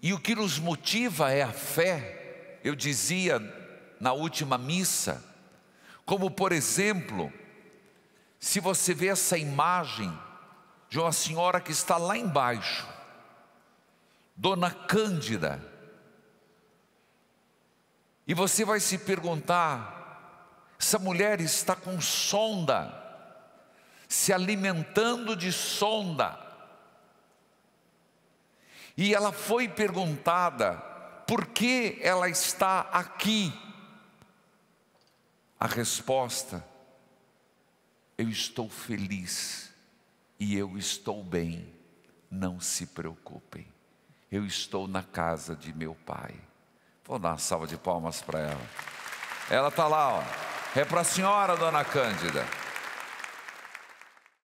E o que nos motiva é a fé. Eu dizia na última missa, como por exemplo, se você vê essa imagem de uma senhora que está lá embaixo, Dona Cândida, e você vai se perguntar: essa mulher está com sonda, se alimentando de sonda, e ela foi perguntada por que ela está aqui. A resposta: eu estou feliz e eu estou bem, não se preocupem, eu estou na casa de meu pai. Vou dar uma salva de palmas para ela. Ela está lá, ó. é para a senhora, dona Cândida.